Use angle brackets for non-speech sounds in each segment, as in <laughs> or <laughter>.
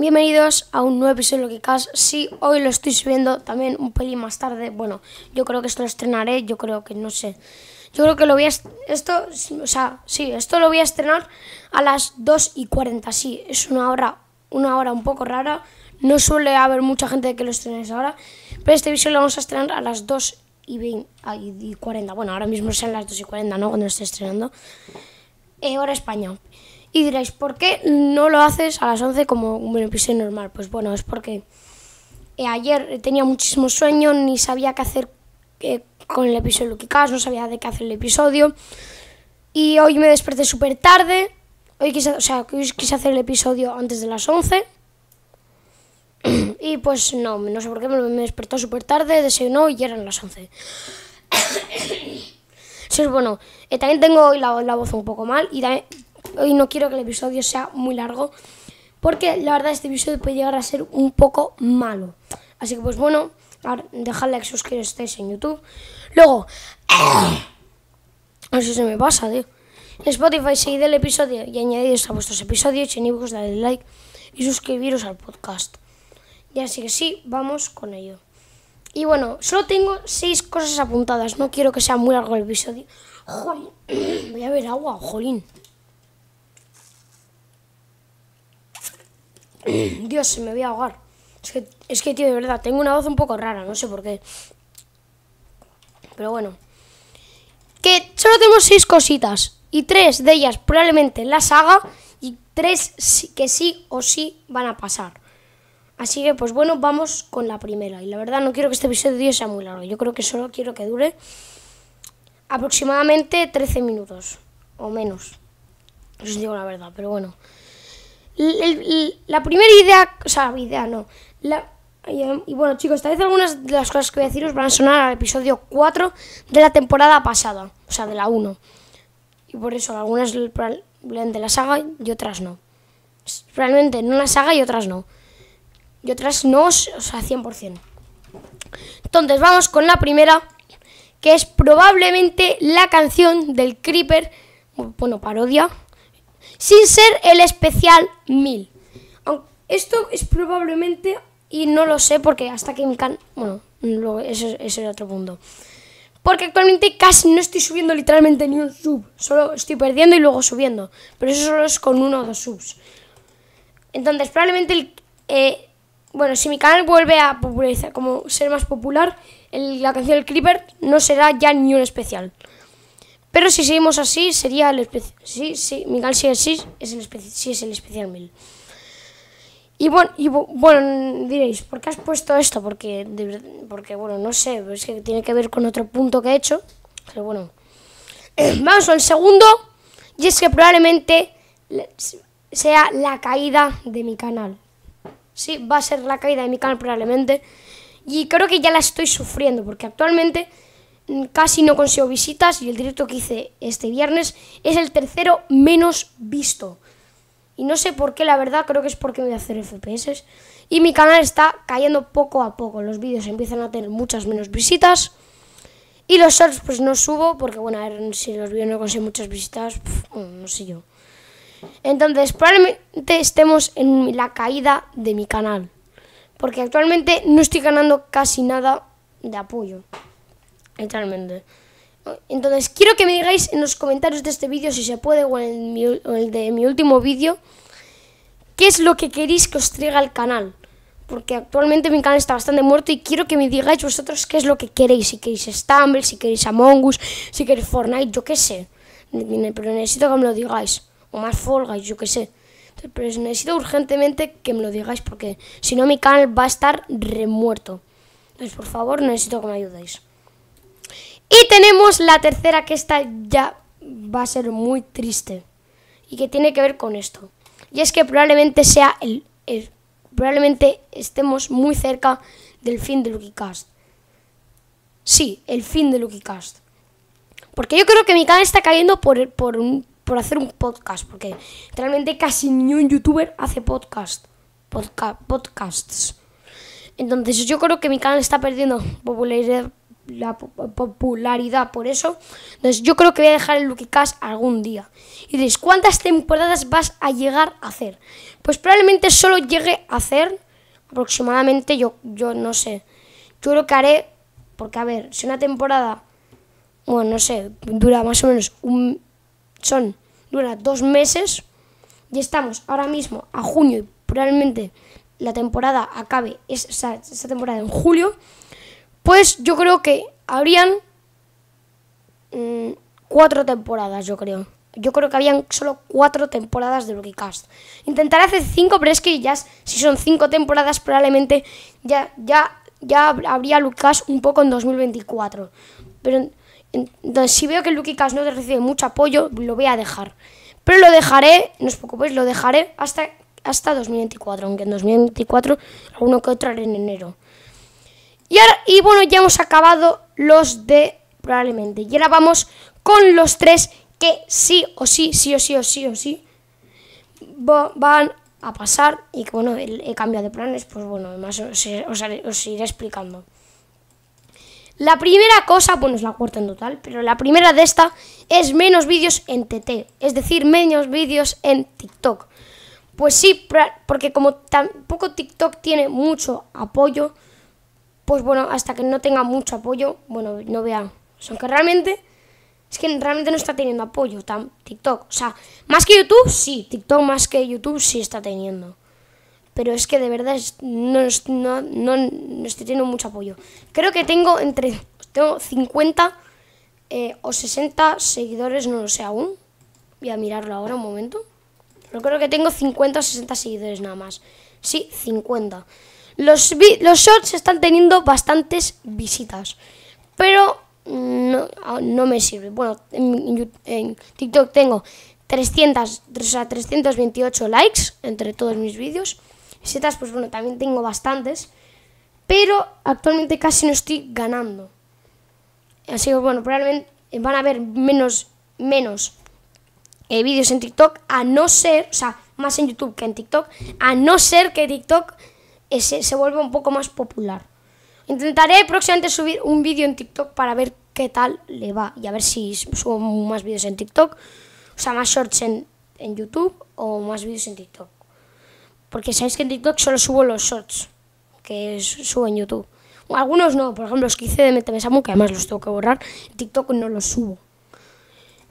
Bienvenidos a un nuevo episodio de Cast. Sí, hoy lo estoy subiendo también un pelín más tarde. Bueno, yo creo que esto lo estrenaré, yo creo que no sé. Yo creo que lo voy a esto, o sea, sí, esto lo voy a estrenar a las 2 y 40, sí, es una hora, una hora un poco rara. No suele haber mucha gente que lo estrene ahora, pero este episodio lo vamos a estrenar a las 2 y, 20, 40. Bueno, ahora mismo sean las 2 y 40, ¿no? Cuando lo esté estrenando. Eh, hora España. Y diréis, ¿por qué no lo haces a las 11 como un episodio normal? Pues bueno, es porque eh, ayer tenía muchísimo sueño, ni sabía qué hacer eh, con el episodio Lucky no sabía de qué hacer el episodio. Y hoy me desperté súper tarde. Hoy o sea, hoy quise hacer el episodio antes de las 11. <clears throat> y pues no, no sé por qué, me despertó súper tarde, desayunó y ya eran las 11. <clears throat> Sí, bueno. Eh, también tengo hoy la, la, voz un poco mal y también Hoy no quiero que el episodio sea muy largo, porque la verdad este episodio puede llegar a ser un poco malo. Así que pues bueno, dejad like, suscribiros, estáis en YouTube. Luego, <clears throat> A ver si se me pasa, tío. En Spotify seguid el episodio y añadidos a vuestros episodios y en like y suscribiros al podcast. Y así que sí, vamos con ello. Y bueno, solo tengo seis cosas apuntadas. No quiero que sea muy largo el episodio. <clears throat> voy a ver agua, jolín. <clears throat> Dios, se me voy a ahogar. Es que, es que, tío, de verdad, tengo una voz un poco rara, no sé por qué. Pero bueno. Que solo tenemos seis cositas. Y tres de ellas probablemente las la saga. Y tres que sí o sí van a pasar. Así que, pues bueno, vamos con la primera. Y la verdad, no quiero que este episodio sea muy largo. Yo creo que solo quiero que dure aproximadamente 13 minutos o menos. os digo la verdad, pero bueno la primera idea, o sea, idea no. y, bueno, chicos, tal vez algunas de las cosas que voy a deciros van a sonar al episodio 4 de la temporada pasada, o sea, de la 1. Y por eso algunas de la saga y otras no. Realmente en una saga y otras no. Y otras no, o sea, 100%. Entonces, vamos con la primera, que es probablemente la canción del Creeper, bueno, parodia, sin ser el especial 1000. Esto es probablemente, y no lo sé porque hasta que mi canal... Bueno, eso ese, es otro punto. Porque actualmente casi no estoy subiendo literalmente ni un sub. Solo estoy perdiendo y luego subiendo. Pero eso solo es con uno o dos subs. Entonces, probablemente el... Eh, bueno, si mi canal vuelve a popularizar, como ser más popular, la canción del Creeper no será ya ni un especial. Pero si seguimos así, sería el especial. Sí, sí, Miguel sí, sí, es el especial. Sí, es el especial 1000. Y bueno, bueno, diréis, ¿por qué has puesto esto? Porque, porque bueno, no sé, es que tiene que ver con otro punto que he hecho. Pero bueno, <clears throat> vamos al segundo. Y es que probablemente sea la caída de mi canal. Sí, va a ser la caída de mi canal probablemente. Y creo que ya la estoy sufriendo, porque actualmente Mm, casi no consigo visitas y el directo que hice este viernes es el tercero menos visto. Y no sé por qué, la verdad, creo que es porque voy a hacer FPS. Y mi canal está cayendo poco a poco. Los vídeos empiezan a tener muchas menos visitas. Y los shorts pues no subo porque, bueno, a ver, si los vídeos no consigo muchas visitas, no sé yo. Entonces, probablemente estemos en la caída de mi canal. Porque actualmente no estoy ganando casi nada de apoyo. Literalmente. Entonces, quiero que me digáis en los comentarios de este vídeo, si se puede, o en, el de mi último vídeo, qué es lo que queréis que os traiga el canal. Porque actualmente mi canal está bastante muerto y quiero que me digáis vosotros qué es lo que queréis. Si queréis Stumble, si queréis Among Us, si queréis Fortnite, yo qué sé. Pero necesito que me lo digáis. O más Fall yo qué sé. Pero necesito urgentemente que me lo digáis porque si no mi canal va a estar remuerto. Entonces, por favor, necesito que me ayudéis. Y tenemos la tercera que esta ya va a ser muy triste y que tiene que ver con esto. Y es que probablemente sea el, probablemente estemos muy cerca del fin de Cast Sí, el fin de Cast Porque yo creo que mi canal está cayendo por, por, por hacer un podcast. Porque realmente casi ni un youtuber hace podcast. podcasts. Entonces yo creo que mi canal está perdiendo <laughs> popularidad, la popularidad por eso. Entonces yo creo que voy a dejar el Lucky Cash algún día. Y dices ¿cuántas temporadas vas a llegar a hacer? Pues probablemente solo llegue a hacer aproximadamente, yo, yo no sé. Yo creo que haré, porque a ver, si una temporada, bueno, no sé, dura más o menos un... Son, dura dos meses y estamos ahora mismo a junio y probablemente la temporada acabe esa temporada en julio. Pues yo creo que habrían mm, cuatro temporadas, yo creo. Yo creo que habían solo cuatro temporadas de Cast. Intentaré hacer cinco, pero es que ya, si son cinco temporadas, probablemente ya, ya, ya habría un poco en 2024. Pero si veo que Cast no recibe mucho apoyo, lo voy a dejar. Pero lo dejaré, no os preocupéis, lo dejaré hasta, hasta 2024, aunque en 2024 alguno que otro haré en enero. Y, ahora, y bueno, ya hemos acabado los de probablemente. Y ahora vamos con los tres que sí o sí, sí o sí o sí o sí van a pasar. Y que bueno, he cambiado de planes, pues bueno, además os, os iré explicando. La primera cosa, bueno, es la cuarta en total, pero la primera de esta es menos vídeos en TT, es decir, menos vídeos en TikTok. Pues sí, porque como tampoco TikTok tiene mucho apoyo, pues bueno, hasta que no tenga mucho apoyo, bueno, no vea. O sea, que realmente, es que realmente no está teniendo apoyo tan TikTok. O sea, más que YouTube, sí, TikTok más que YouTube sí está teniendo. Pero es que de verdad no, estoy teniendo mucho apoyo. Creo que tengo entre tengo 50 eh, o 60 seguidores, no lo sé aún. Voy a mirarlo ahora un momento. Pero creo que tengo 50 o 60 seguidores nada más. Sí, 50. Los, shorts están teniendo bastantes visitas, pero no, me sirve. Bueno, en, TikTok tengo 300, o sea, 328 likes entre todos mis vídeos. Visitas, pues bueno, también tengo bastantes, pero actualmente casi no estoy ganando. Así que bueno, probablemente van a haber menos, menos eh, vídeos en TikTok, a no ser, o sea, más en YouTube que en TikTok, a no ser que TikTok ese, se vuelve un poco más popular. Intentaré próximamente subir un vídeo en TikTok para ver qué tal le va y a ver si subo más vídeos en TikTok, o sea, más shorts en, en YouTube o más vídeos en TikTok. Porque sabéis que en TikTok solo subo los shorts que subo en YouTube. Algunos no, por ejemplo, los que hice de Samu, que además los tengo que borrar, en TikTok no los subo.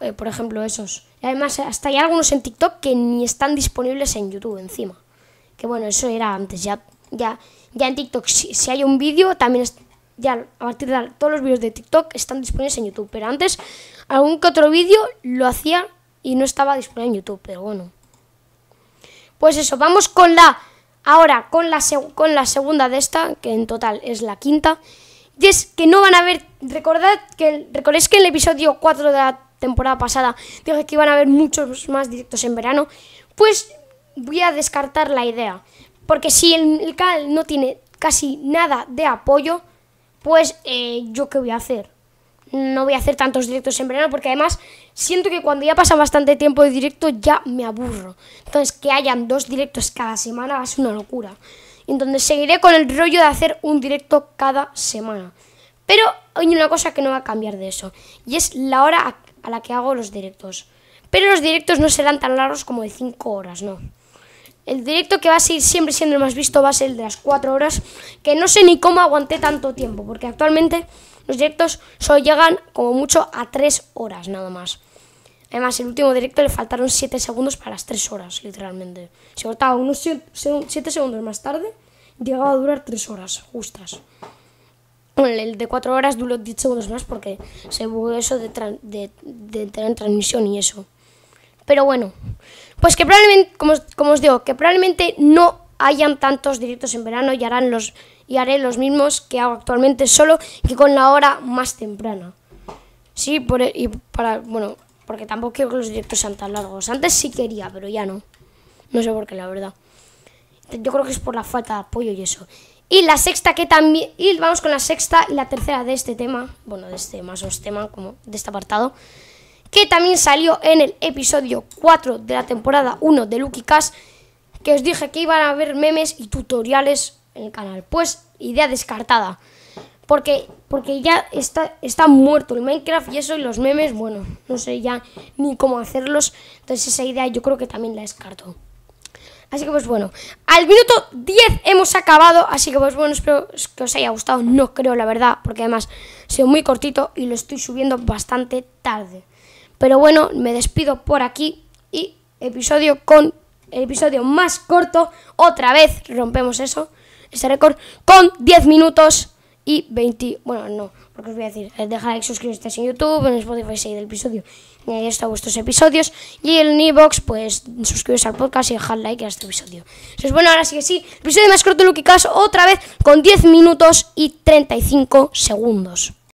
Eh, por ejemplo, esos. Y además, hasta hay algunos en TikTok que ni están disponibles en YouTube encima. Que bueno, eso era antes, ya ya, en TikTok, si, hay un vídeo, también ya a partir de todos los vídeos de TikTok están disponibles en YouTube. Pero antes, algún que otro vídeo lo hacía y no estaba disponible en YouTube, pero bueno. Pues eso, vamos con la... Ahora, con la, con la segunda de esta, que en total es la quinta. Y es que no van a haber... Recordad que... Recordéis que en el episodio 4 de la temporada pasada dije que iban a haber muchos más directos en verano. Pues voy a descartar la idea. Porque si el canal no tiene casi nada de apoyo, pues eh, yo qué voy a hacer. No voy a hacer tantos directos en verano porque además siento que cuando ya pasa bastante tiempo de directo ya me aburro. Entonces que hayan dos directos cada semana es una locura. Entonces seguiré con el rollo de hacer un directo cada semana. Pero hay una cosa que no va a cambiar de eso y es la hora a la que hago los directos. Pero los directos no serán tan largos como de 5 horas, no. El directo que va a seguir siempre siendo el más visto va a ser el de las 4 horas, que no sé ni cómo aguanté tanto tiempo, porque actualmente los directos solo llegan como mucho a 3 horas nada más. Además, el último directo le faltaron 7 segundos para las 3 horas, literalmente. Se cortaba unos 7 segundos más tarde, llegaba a durar 3 horas justas. Bueno, el de 4 horas duró 10 segundos más porque se hubo eso de, de, transmisión y eso. Pero bueno, pues que probablemente, como, os digo, que probablemente no hayan tantos directos en verano y, harán los, y haré los mismos que hago actualmente, solo que con la hora más temprana. Sí, por, e, y para, bueno, porque tampoco quiero que los directos sean tan largos. Antes sí quería, pero ya no. No sé por qué, la verdad. Yo creo que es por la falta de apoyo y eso. Y la sexta que también... Y vamos con la sexta y la tercera de este tema. Bueno, de este más o menos este tema, como de este apartado que también salió en el episodio 4 de la temporada 1 de Lucky Cash, que os dije que iban a haber memes y tutoriales en el canal. Pues idea descartada, porque, porque ya está, está muerto el Minecraft y eso y los memes, bueno, no sé ya ni cómo hacerlos, entonces esa idea yo creo que también la descarto. Así que pues bueno, al minuto 10 hemos acabado, así que pues bueno, espero que os haya gustado, no creo la verdad, porque además ha muy cortito y lo estoy subiendo bastante tarde. Pero bueno, me despido por aquí y episodio con el episodio más corto, otra vez rompemos eso, este récord, con 10 minutos y 20, bueno, no, porque os voy a decir, eh, dejad like, suscribiros en YouTube, en Spotify, seguid el episodio, y ahí está vuestros episodios, y en box pues, suscribiros al podcast y dejad like a este episodio. Entonces, bueno, ahora sí que sí, episodio más corto de Lucky caso, otra vez, con 10 minutos y 35 segundos.